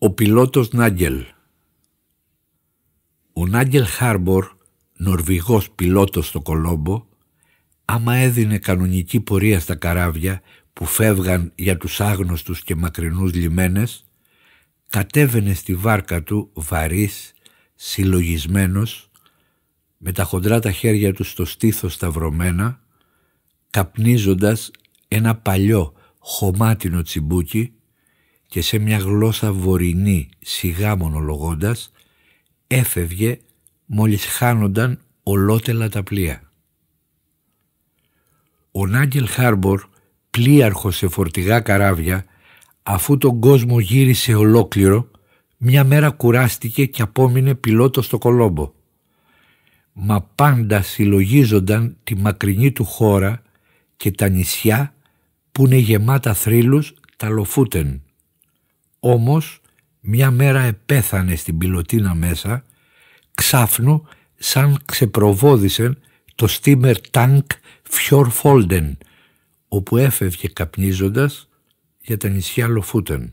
Ο πιλότος Νάγκελ Ο Νάγκελ Χάρμπορ, νορβηγός πιλότος στο Κολόμπο, άμα έδινε κανονική πορεία στα καράβια που φεύγαν για τους άγνωστους και μακρινούς λιμένες, κατέβαινε στη βάρκα του βαρύς, συλλογισμένος, με τα χοντρά τα χέρια του στο στήθος σταυρωμένα, καπνίζοντας ένα παλιό χωμάτινο τσιμπούκι και σε μια γλώσσα βορεινή σιγά μονολογώντας έφευγε μόλις χάνονταν ολότελα τα πλοία. Ο Νάγκελ Χάρμπορ πλοίαρχος σε φορτηγά καράβια αφού τον κόσμο γύρισε ολόκληρο μια μέρα κουράστηκε και απόμεινε πιλότος στο Κολόμπο. Μα πάντα συλλογίζονταν τη μακρινή του χώρα και τα νησιά που είναι γεμάτα θρύλους λοφούτεν. Όμως μια μέρα επέθανε στην πιλωτίνα μέσα, ξάφνου σαν ξεπροβόδησε το στίμερ τάνκ Φιόρ όπου έφευγε καπνίζοντας για τα νησιά Λοφούτεν.